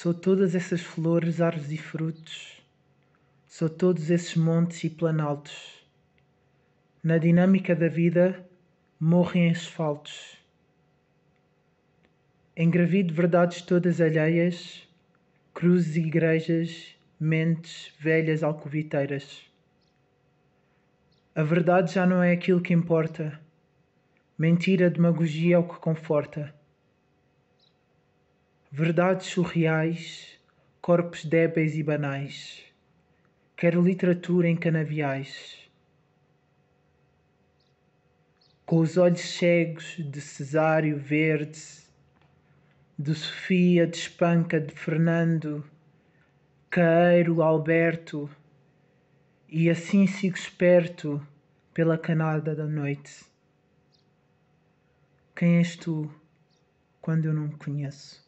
Sou todas essas flores, árvores e frutos. Sou todos esses montes e planaltos. Na dinâmica da vida, morrem asfaltos. Engravido verdades todas alheias, cruzes e igrejas, mentes velhas alcoviteiras. A verdade já não é aquilo que importa. Mentira, demagogia é o que conforta verdades surreais, corpos débeis e banais. Quero literatura em canaviais. Com os olhos cegos de Cesário Verde, de Sofia de Espanca de Fernando, Caeiro Alberto, e assim sigo esperto pela canada da noite. Quem és tu quando eu não me conheço?